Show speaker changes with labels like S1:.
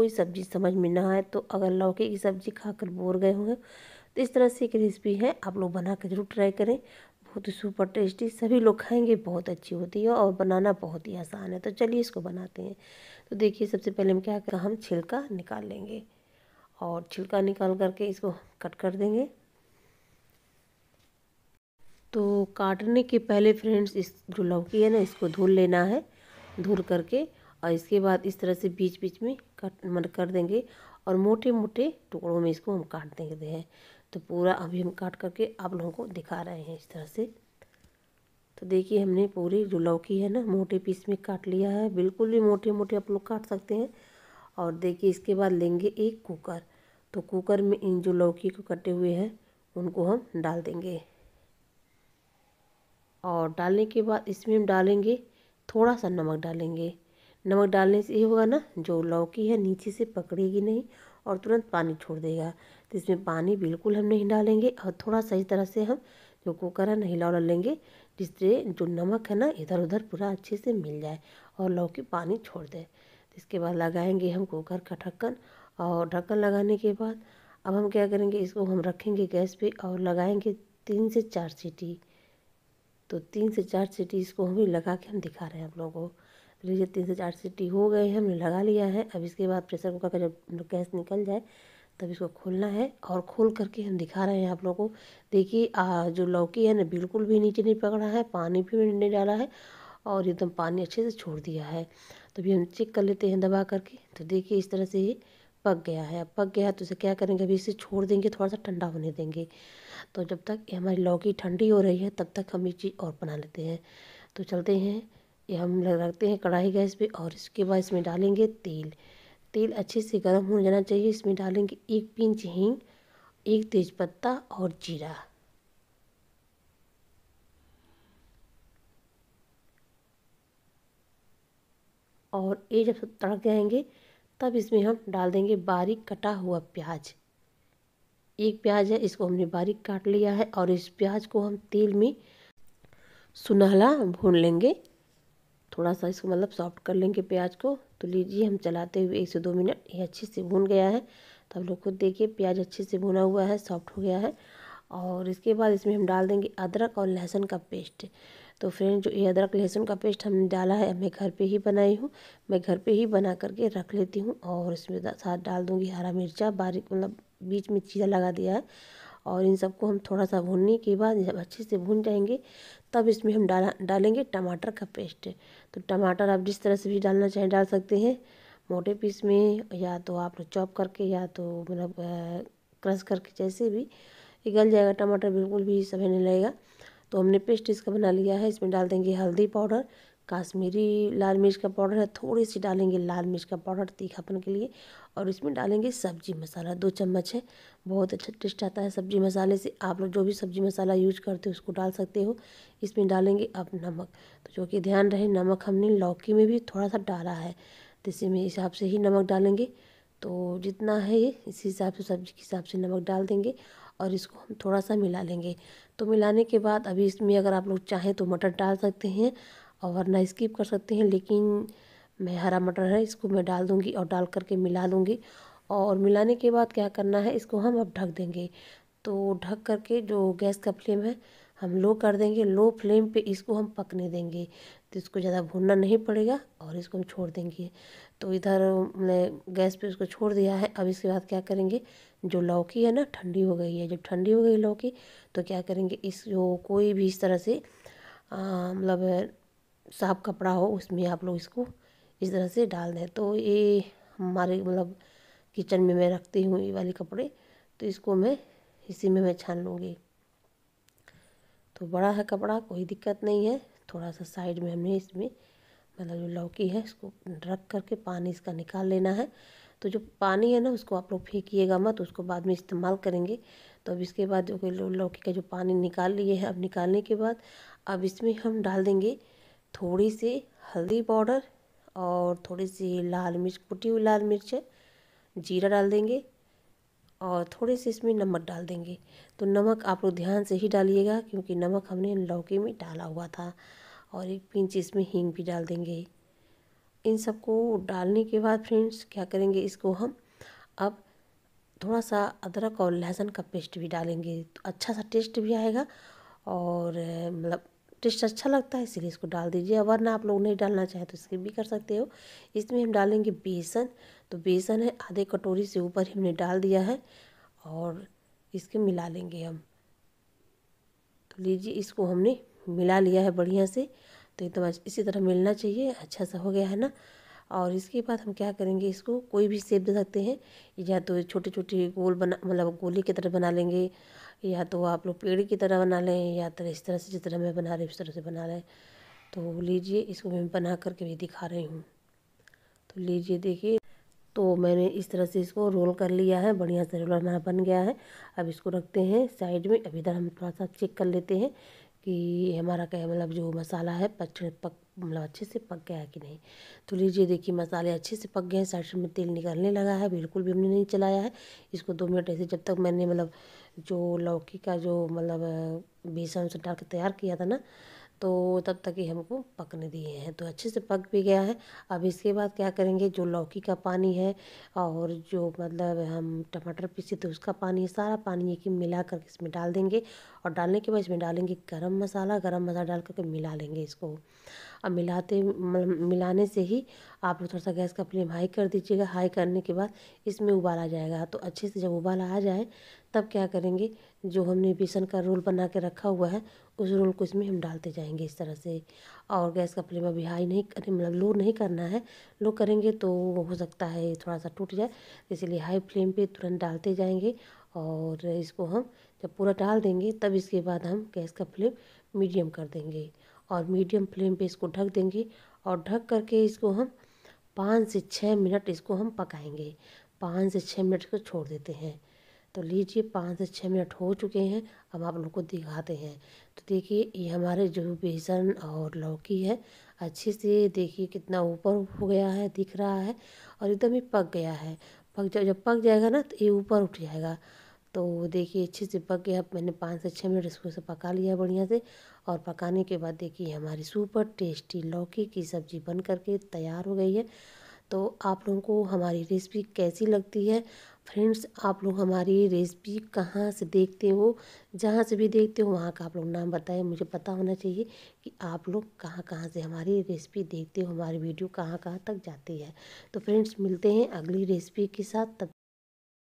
S1: कोई सब्ज़ी समझ में ना आए तो अगर लौकी की सब्ज़ी खाकर बोर गए होंगे तो इस तरह से एक रेसिपी है आप लोग बना कर ज़रूर ट्राई करें बहुत ही सुपर टेस्टी सभी लोग खाएंगे बहुत अच्छी होती है और बनाना बहुत ही आसान है तो चलिए इसको बनाते हैं तो देखिए सबसे पहले हम क्या करें हम छिलका निकाल लेंगे और छिलका निकाल करके इसको कट कर देंगे तो काटने के पहले फ्रेंड्स इस जो लौकी है ना इसको धुल लेना है धुल करके और इसके बाद इस तरह से बीच बीच में कट मर मतलब कर देंगे और मोटे मोटे टुकड़ों में इसको हम काट देंगे हैं तो पूरा अभी हम काट करके आप लोगों को दिखा रहे हैं इस तरह से तो देखिए हमने पूरी जो लौकी है ना मोटे पीस में काट लिया है बिल्कुल भी मोटे मोटे आप लोग काट सकते हैं और देखिए इसके बाद लेंगे एक कुकर तो कुकर में इन जो लौकी को कटे हुए हैं उनको हम डाल देंगे और डालने के बाद इसमें हम डालेंगे थोड़ा सा नमक डालेंगे नमक डालने से ये होगा ना जो लौकी है नीचे से पकड़ेगी नहीं और तुरंत पानी छोड़ देगा तो इसमें पानी बिल्कुल हम नहीं डालेंगे और थोड़ा सही तरह से हम जो कुकर है ना हिला लेंगे जिससे जो नमक है ना इधर उधर पूरा अच्छे से मिल जाए और लौकी पानी छोड़ दे तो इसके बाद लगाएंगे हम कुकर का ढक्कन और ढक्कन लगाने के बाद अब हम क्या करेंगे इसको हम रखेंगे गैस पे और लगाएंगे तीन से चार सीटी तो तीन से चार सीटी इसको हमें लगा के हम दिखा रहे हैं आप लोगों को लीजिए तीन से चार सीटी हो गए हैं हमने लगा लिया है अब इसके बाद प्रेशर कुकर का जब गैस निकल जाए तब इसको खोलना है और खोल करके हम दिखा रहे हैं आप लोगों को देखिए जो लौकी है ना बिल्कुल भी नीचे नहीं पकड़ा है पानी भी मैंने नहीं डाला है और एकदम पानी अच्छे से छोड़ दिया है तो भी हम चेक कर लेते हैं दबा करके तो देखिए इस तरह से ये पक गया है अब पक गया है तो इसे क्या करेंगे अभी इसे छोड़ देंगे थोड़ा सा ठंडा होने देंगे तो जब तक हमारी लौकी ठंडी हो रही है तब तक हम ये चीज़ और बना लेते हैं तो चलते हैं ये हम रखते हैं कढ़ाई गैस पे और इसके बाद इसमें डालेंगे तेल तेल अच्छे से गर्म हो जाना चाहिए इसमें डालेंगे एक पिंच हींग एक तेज़पत्ता और जीरा और ये जब तड़क जाएंगे तब इसमें हम डाल देंगे बारीक कटा हुआ प्याज एक प्याज है इसको हमने बारीक काट लिया है और इस प्याज को हम तेल में सुनहला भून लेंगे थोड़ा सा इसको मतलब सॉफ्ट कर लेंगे प्याज को तो लीजिए हम चलाते हुए एक से दो मिनट ये अच्छे से भून गया है तो आप लोग खुद देखिए प्याज अच्छे से भुना हुआ है सॉफ्ट हो गया है और इसके बाद इसमें हम डाल देंगे अदरक और लहसुन का पेस्ट तो फ्रेंड जो ये अदरक लहसुन का पेस्ट हमने डाला है मैं घर पे ही बनाई हूँ मैं घर पे ही बना करके रख लेती हूँ और इसमें साथ डाल दूँगी हरा मिर्चा बारीक मतलब बीच में चीरा लगा दिया है और इन सबको हम थोड़ा सा भूनने के बाद जब अच्छे से भून जाएंगे तब इसमें हम डाला डालेंगे टमाटर का पेस्ट तो टमाटर आप जिस तरह से भी डालना चाहें डाल सकते हैं मोटे पीस में या तो आप चॉप करके या तो मतलब क्रश करके जैसे भी गल जाएगा टमाटर बिल्कुल भी समय नहीं लगेगा तो हमने पेस्ट इसका बना लिया है इसमें डाल देंगे हल्दी पाउडर काश्मीरी लाल मिर्च का पाउडर है थोड़ी सी डालेंगे लाल मिर्च का पाउडर तीखापन के लिए और इसमें डालेंगे सब्जी मसाला दो चम्मच है बहुत अच्छा टेस्ट आता है सब्जी मसाले से आप लोग जो भी सब्जी मसाला यूज करते हो उसको डाल सकते हो इसमें डालेंगे आप नमक तो जो कि ध्यान रहे नमक हमने लौकी में भी थोड़ा सा डाला है तो इसी में हिसाब से ही नमक डालेंगे तो जितना है ये इसी हिसाब से सब्जी के हिसाब से नमक डाल देंगे और इसको हम थोड़ा सा मिला लेंगे तो मिलाने के बाद अभी इसमें अगर आप लोग चाहें तो मटर डाल सकते हैं और वरना स्किप कर सकते हैं लेकिन मैं हरा मटर है इसको मैं डाल दूँगी और डाल करके मिला दूँगी और मिलाने के बाद क्या करना है इसको हम अब ढक देंगे तो ढक करके जो गैस का फ्लेम है हम लो कर देंगे लो फ्लेम पे इसको हम पकने देंगे तो इसको ज़्यादा भूनना नहीं पड़ेगा और इसको हम छोड़ देंगे तो इधर मैंने गैस पे उसको छोड़ दिया है अब इसके बाद क्या करेंगे जो लौकी है ना ठंडी हो गई है जब ठंडी हो गई लौकी तो क्या करेंगे इस जो कोई भी इस तरह से मतलब साफ कपड़ा हो उसमें आप लोग इसको इस तरह से डाल दें तो ये हमारे मतलब किचन में मैं रखती हूँ ये वाले कपड़े तो इसको मैं इसी में मैं छान लूँगी तो बड़ा है कपड़ा कोई दिक्कत नहीं है थोड़ा सा साइड में हमने इसमें मतलब जो लौकी है इसको रख करके पानी इसका निकाल लेना है तो जो पानी है ना उसको आप लोग फेंकीगा मत उसको बाद में इस्तेमाल करेंगे तो अब इसके बाद जो लौकी का जो पानी निकाल लिए है अब निकालने के बाद अब इसमें हम डाल देंगे थोड़ी सी हल्दी पाउडर और थोड़ी सी लाल मिर्च कुटी हुई लाल मिर्च है जीरा डाल देंगे और थोड़े से इसमें नमक डाल देंगे तो नमक आप लोग ध्यान से ही डालिएगा क्योंकि नमक हमने लौकी में डाला हुआ था और एक पिंच इसमें हींग भी डाल देंगे इन सबको डालने के बाद फ्रेंड्स क्या करेंगे इसको हम अब थोड़ा सा अदरक और लहसुन का पेस्ट भी डालेंगे तो अच्छा सा टेस्ट भी आएगा और मतलब टेस्ट अच्छा लगता है इसलिए इसको डाल दीजिए वरना आप लोग नहीं डालना चाहें तो इसके भी कर सकते हो इसमें हम डालेंगे बेसन तो बेसन है आधे कटोरी से ऊपर ही हमने डाल दिया है और इसके मिला लेंगे हम तो लीजिए इसको हमने मिला लिया है बढ़िया से तो एकदम तो इसी तरह मिलना चाहिए अच्छा सा हो गया है ना और इसके बाद हम क्या करेंगे इसको कोई भी सेब दे सकते हैं या तो छोटे छोटे गोल बना मतलब गोली की तरह बना लेंगे या तो आप लोग पेड़ की तरह बना लें या तो इस तरह से जिस तरह मैं बना रही हूँ उस तरह से बना लें तो लीजिए इसको मैं बना करके भी दिखा रही हूँ तो लीजिए देखिए तो मैंने इस तरह से इसको रोल कर लिया है बढ़िया से रोल हमारा बन गया है अब इसको रखते हैं साइड में अभी इधर हम थोड़ा सा चेक कर लेते हैं कि हमारा क्या मतलब जो मसाला है पच पक मतलब अच्छे से पक गया है कि नहीं तो लीजिए देखिए मसाले अच्छे से पक गए हैं साइड में तेल निकलने लगा है बिल्कुल भी हमने नहीं चलाया है इसको दो मिनट ऐसे जब तक मैंने मतलब जो लौकी का जो मतलब बेसन से डाल के तैयार किया था ना तो तब तक ये हमको पकने दिए हैं तो अच्छे से पक भी गया है अब इसके बाद क्या करेंगे जो लौकी का पानी है और जो मतलब हम टमाटर पीसे थे उसका पानी है सारा पानी एक ही मिला करके इसमें डाल देंगे और डालने के बाद इसमें डालेंगे गरम मसाला गरम मसाला डाल करके मिला लेंगे इसको अब मिलाते मतलब मिलाने से ही आप लोग थोड़ा सा गैस का फ्लेम हाई कर दीजिएगा हाई करने के बाद इसमें उबाल आ जाएगा तो अच्छे से जब उबाल आ जाए तब क्या करेंगे जो हमने बेसन का रोल बना के रखा हुआ है उस रोल को इसमें हम डालते जाएंगे इस तरह से और गैस का फ्लेम अभी हाई नहीं करें मतलब लो नहीं करना है लो करेंगे तो हो सकता है थोड़ा सा टूट जाए इसीलिए हाई फ्लेम पे तुरंत डालते जाएंगे और इसको हम जब पूरा डाल देंगे तब इसके बाद हम गैस का फ्लेम मीडियम कर देंगे और मीडियम फ्लेम पे इसको ढक देंगे और ढक करके इसको हम पाँच से छः मिनट इसको हम पकाएंगे पाँच से छः मिनट को छोड़ देते हैं तो लीजिए पाँच से छः मिनट हो चुके हैं अब आप लोग को दिखाते हैं तो देखिए ये हमारे जो बेसन और लौकी है अच्छे से देखिए कितना ऊपर हो गया है दिख रहा है और एकदम ही पक गया है पक जा जब पक जाएगा ना तो ये ऊपर उठ जाएगा तो देखिए अच्छे से पक गया अब मैंने पाँच से छः मिनट इसको से पका लिया बढ़िया से और पकाने के बाद देखिए हमारी सुपर टेस्टी लौकी की सब्ज़ी बन करके तैयार हो गई है तो आप लोगों को हमारी रेसिपी कैसी लगती है फ्रेंड्स आप लोग हमारी रेसिपी कहाँ से देखते हो जहाँ से भी देखते हो वहाँ का आप लोग नाम बताएं मुझे पता होना चाहिए कि आप लोग कहाँ कहाँ से हमारी रेसिपी देखते हो हमारी वीडियो कहाँ कहाँ तक जाती है तो फ्रेंड्स मिलते हैं अगली रेसिपी के साथ तब